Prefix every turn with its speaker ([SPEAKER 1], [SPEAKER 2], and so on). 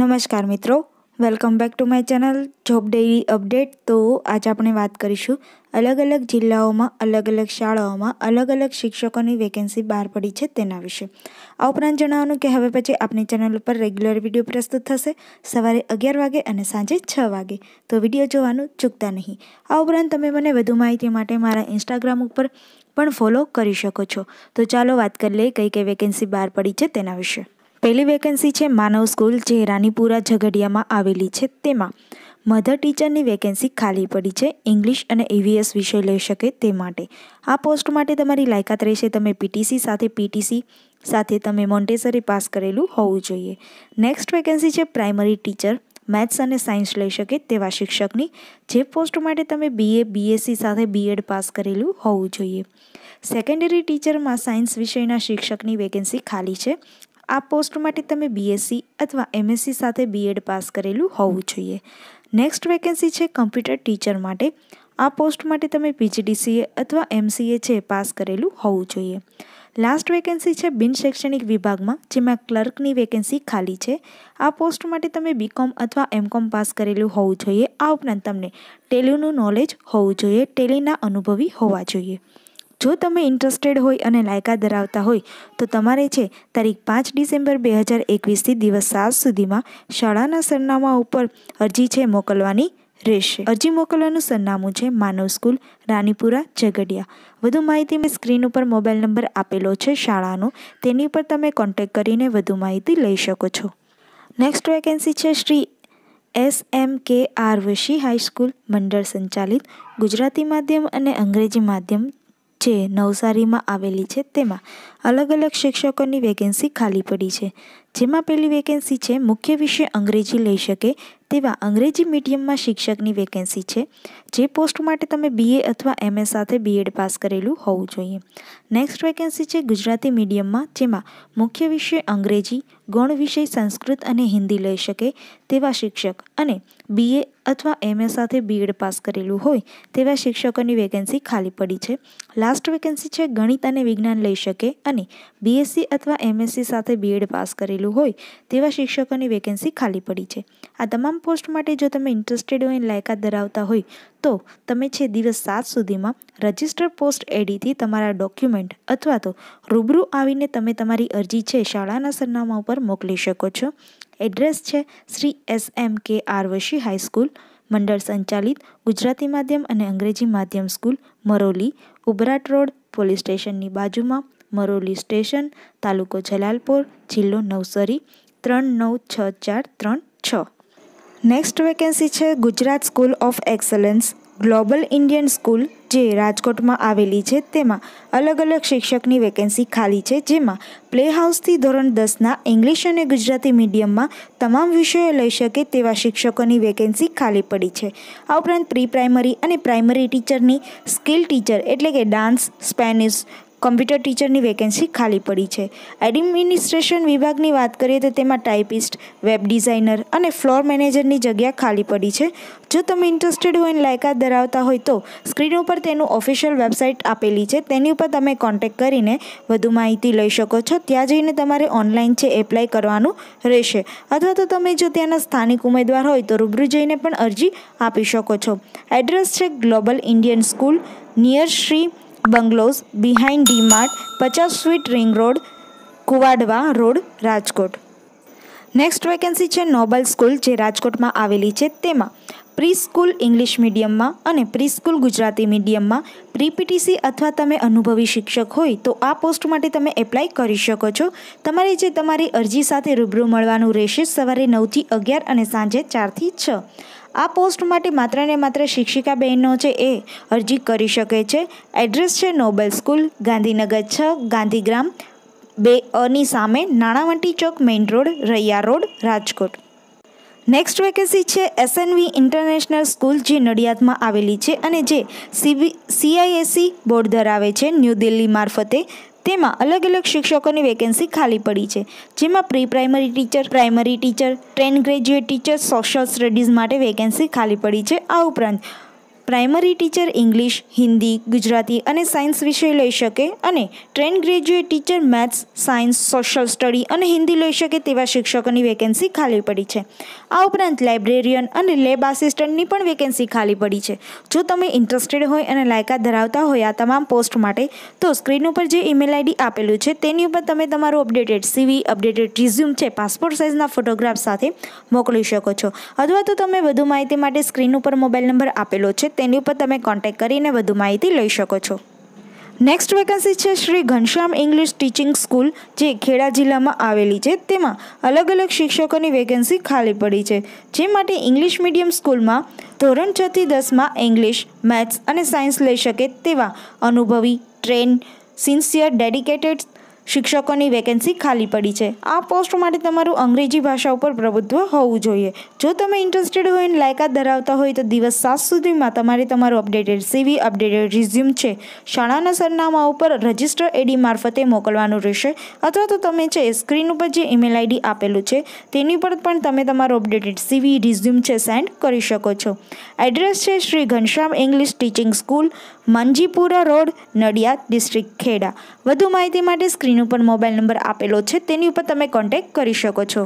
[SPEAKER 1] નમસ્કાર મિત્રો welcome back to my channel job daily update તો આજે આપણે વાત કરીશું અલગ અલગ જિલ્લાઓમાં અલગ અલગ શાળાઓમાં અલગ અલગ શિક્ષકોની વેકેન્સી બહાર પડી છે તેના વિશે આ ઉપરાંત જણાવવાનું કે હવે પછી આપણી ચેનલ ઉપર રેગ્યુલર વિડીયો પ્રસ્તુત થશે સવારે અગિયાર વાગે અને સાંજે છ વાગે તો વિડીયો જોવાનું ચૂકતા નહીં આ ઉપરાંત તમે મને વધુ માહિતી માટે મારા ઇન્સ્ટાગ્રામ ઉપર પણ ફોલો કરી શકો છો તો ચાલો વાત કરી લઈએ કઈ કઈ વેકેન્સી બહાર પડી છે તેના વિશે પહેલી વેકેન્સી છે માનવ સ્કૂલ જે રાનીપુરા ઝઘડિયામાં આવેલી છે તેમાં મધર ટીચરની વેકેન્સી ખાલી પડી છે ઇંગ્લિશ અને એવીએસ વિષય લઈ શકે તે માટે આ પોસ્ટ માટે તમારી લાયકાત રહેશે તમે પીટીસી સાથે પીટીસી સાથે તમે મોન્ટેસરી પાસ કરેલું હોવું જોઈએ નેક્સ્ટ વેકેન્સી છે પ્રાઇમરી ટીચર મેથ્સ અને સાયન્સ લઈ શકે તેવા શિક્ષકની જે પોસ્ટ માટે તમે બીએ બીએસસી સાથે બીએડ પાસ કરેલું હોવું જોઈએ સેકન્ડરી ટીચરમાં સાયન્સ વિષયના શિક્ષકની વેકેન્સી ખાલી છે આ પોસ્ટ માટે તમે બીએસસી અથવા એમએસસી સાથે બીએડ પાસ કરેલું હોવું જોઈએ નેક્સ્ટ વેકેન્સી છે કમ્પ્યુટર ટીચર માટે આ પોસ્ટ માટે તમે પીજીડીસીએ અથવા એમસીએ છે પાસ કરેલું હોવું જોઈએ લાસ્ટ વેકેન્સી છે બિન શૈક્ષણિક વિભાગમાં જેમાં ક્લર્કની વેકેન્સી ખાલી છે આ પોસ્ટ માટે તમે બીકોમ અથવા એમકોમ પાસ કરેલું હોવું જોઈએ આ ઉપરાંત તમને ટેલીનું નોલેજ હોવું જોઈએ ટેલીના અનુભવી હોવા જોઈએ જો તમે ઇન્ટરેસ્ટેડ હોય અને લાયકા ધરાવતા હોય તો તમારે છે તારીખ પાંચ ડિસેમ્બર બે હજાર એકવીસથી દિવસ સાત સુધીમાં શાળાના સરનામા ઉપર અરજી છે મોકલવાની રહેશે અરજી મોકલવાનું સરનામું છે માનવ સ્કૂલ રાનીપુરા ઝઘડિયા વધુ માહિતી મેં સ્ક્રીન ઉપર મોબાઈલ નંબર આપેલો છે શાળાનો તેની પર તમે કોન્ટેક્ટ કરીને વધુ માહિતી લઈ શકો છો નેક્સ્ટ વેકેન્સી છે શ્રી એસ એમ કે આર વશી હાઈસ્કૂલ મંડળ સંચાલિત ગુજરાતી માધ્યમ અને અંગ્રેજી માધ્યમ જે નવસારીમાં આવેલી છે તેમાં અલગ અલગ શિક્ષકોની વેકેન્સી ખાલી પડી છે જેમાં પહેલી વેકેન્સી છે મુખ્ય વિષય અંગ્રેજી લઈ શકે તેવા અંગ્રેજી મીડિયમમાં શિક્ષકની વેકેન્સી છે જે પોસ્ટ માટે તમે બીએ અથવા એમએ સાથે બીએડ પાસ કરેલું હોવું જોઈએ નેક્સ્ટ વેકેન્સી છે ગુજરાતી મીડિયમમાં જેમાં મુખ્ય વિષય અંગ્રેજી ગૌણ વિષય સંસ્કૃત અને હિન્દી લઈ શકે તેવા શિક્ષક અને બીએ અથવા એમએ સાથે બીએડ પાસ કરેલું હોય તેવા શિક્ષકોની વેકેન્સી ખાલી પડી છે લાસ્ટ વેકેન્સી છે ગણિત અને વિજ્ઞાન લઈ શકે અને બીએસસી અથવા એમએસસી સાથે બીએડ પાસ કરેલું આપેલું હોય તેવા શિક્ષકોની વેકેન્સી ખાલી પડી છે આ તમામ પોસ્ટ માટે જો તમે ઇન્ટરેસ્ટેડ હોય લાયકાત ધરાવતા હોય તો તમે છે દિવસ સાત સુધીમાં રજિસ્ટર પોસ્ટ એડીથી તમારા ડોક્યુમેન્ટ અથવા તો રૂબરૂ આવીને તમે તમારી અરજી છે શાળાના સરનામા ઉપર મોકલી શકો છો એડ્રેસ છે શ્રી એસ એમ કે આરવશી હાઈસ્કૂલ મંડળ સંચાલિત ગુજરાતી માધ્યમ અને અંગ્રેજી માધ્યમ school Maroli Ubrat road police સ્ટેશનની બાજુમાં મરોલી સ્ટેશન તાલુકો જલાલપોર જિલ્લો નવસારી ત્રણ નવ છ ચાર ત્રણ છ નેક્સ્ટ વેકેન્સી છે Gujarat school of excellence global Indian school જે રાજકોટમાં આવેલી છે તેમાં અલગ અલગ શિક્ષકની વેકેન્સી ખાલી છે જેમાં પ્લેહાઉસથી ધોરણ દસના ઇંગ્લિશ અને ગુજરાતી મીડિયમમાં તમામ વિષયો લઈ શકે તેવા શિક્ષકોની વેકેન્સી ખાલી પડી છે આ ઉપરાંત પ્રી પ્રાઇમરી અને પ્રાઇમરી ટીચરની સ્કિલ ટીચર એટલે કે ડાન્સ સ્પેનિશ કમ્પ્યુટર ટીચરની વેકેન્સી ખાલી પડી છે એડમિનિસ્ટ્રેશન વિભાગની વાત કરીએ તો તેમાં ટાઈપિસ્ટ વેબ ડિઝાઇનર અને ફ્લોર મેનેજરની જગ્યા ખાલી પડી છે જો તમે ઇન્ટરેસ્ટેડ હોય અને લાયકાત ધરાવતા હોય તો સ્ક્રીન ઉપર તેનું ઓફિશિયલ વેબસાઇટ આપેલી છે તેની ઉપર તમે કોન્ટેક કરીને વધુ માહિતી લઈ શકો છો ત્યાં જઈને તમારે ઓનલાઈન છે એપ્લાય કરવાનું રહેશે અથવા તો તમે જો ત્યાંના સ્થાનિક ઉમેદવાર હોય તો રૂબરૂ જઈને પણ અરજી આપી શકો છો એડ્રેસ છે global Indian school near Shri bungalows behind D Mart પચાસ sweet ring road Kuvadva road Rajkot next vacancy છે નોબલ સ્કૂલ જે રાજકોટમાં આવેલી છે તેમાં પ્રી સ્કૂલ ઇંગ્લિશ મીડિયમમાં અને પ્રી સ્કૂલ ગુજરાતી મીડિયમમાં પ્રીપીટીસી અથવા તમે અનુભવી શિક્ષક હોય તો આ પોસ્ટ માટે તમે એપ્લાય કરી શકો છો તમારે જે તમારી અરજી સાથે રૂબરૂ મળવાનું રહેશે સવારે નવથી અગિયાર અને સાંજે ચારથી છ આ પોસ્ટ માટે માત્ર ને માત્ર શિક્ષિકા બહેનો છે એ અરજી કરી શકે છે એડ્રેસ છે નોબેલ સ્કૂલ ગાંધીનગર છ ગાંધીગ્રામ બે અની સામે Nanavati Chowk main road Raiya road Rajkot next vacancy છે એસએનવી ઇન્ટરનેશનલ સ્કૂલ જે નડિયાદમાં આવેલી છે અને જે સીબી સીઆઈએસસી e બોર્ડ ધરાવે છે ન્યૂ દિલ્હી મારફતે તેમાં અલગ અલગ શિક્ષકોની વેકેન્સી ખાલી પડી છે જેમાં pre primary teacher primary teacher train graduate teacher social studies માટે વેકેન્સી ખાલી પડી છે આ ઉપરાંત primary teacher English Hindi Gujarati અને સાયન્સ વિષય લઈ શકે અને train graduate teacher maths science social study અને હિન્દી લઈ શકે તેવા શિક્ષકોની વેકેન્સી ખાલી પડી છે આ ઉપરાંત લાઇબ્રેરિયન અને લેબ આસિસ્ટન્ટની પણ વેકેન્સી ખાલી પડી છે જો તમે ઇન્ટરેસ્ટેડ હોય અને લાયકાત ધરાવતા હોય આ તમામ પોસ્ટ માટે તો સ્ક્રીન ઉપર જે ઈમેલ આઈડી આપેલું છે તેની ઉપર તમે તમારું અપડેટેડ સીવી અપડેટેડ રિઝ્યુમ છે પાસપોર્ટ સાઇઝના ફોટોગ્રાફ સાથે મોકલી શકો છો અથવા તો તમે વધુ માહિતી માટે સ્ક્રીન ઉપર મોબાઈલ નંબર આપેલો છે તે તેની ઉપર તમે કોન્ટેક કરીને વધુ માહિતી લઈ શકો છો નેક્સ્ટ વેકન્સી છે Shri Ghanshyam English teaching school જે ખેડા જિલ્લામાં આવેલી છે તેમાં અલગ અલગ શિક્ષકોની વેકેન્સી ખાલી પડી છે જે માટે ઇંગ્લિશ મીડિયમ સ્કૂલમાં ધોરણ છથી દસમાં ઇંગ્લિશ મેથ્સ અને સાયન્સ લઈ શકે તેવા અનુભવી ટ્રેન સિન્સિયર ડેડિકેટેડ શિક્ષકોની વેકેન્સી ખાલી પડી છે આ પોસ્ટ માટે તમારું અંગ્રેજી ભાષા ઉપર પ્રભુત્વ હોવું જોઈએ જો તમે ઇન્ટરેસ્ટેડ હોય અને લાયકાત ધરાવતા હોય તો દિવસ સાત સુધીમાં તમારે તમારું અપડેટેડ સીવી અપડેટેડ રિઝ્યુમ છે શાળાના સરનામા ઉપર રજિસ્ટર એડી મારફતે મોકલવાનું રહેશે અથવા તો તમે છે સ્ક્રીન ઉપર જે ઈમેલ આઈડી આપેલું છે તેની પર પણ તમે તમારું અપડેટેડ સીવી રિઝ્યુમ છે સેન્ડ કરી શકો છો એડ્રેસ છે Shri Ghanshyam English teaching school Manjipura road Nadiad district Kheda વધુ માહિતી માટે સ્ક્રીન ઉપર મોબાઈલ નંબર આપેલો છે તેની ઉપર તમે કોન્ટેક્ટ કરી શકો છો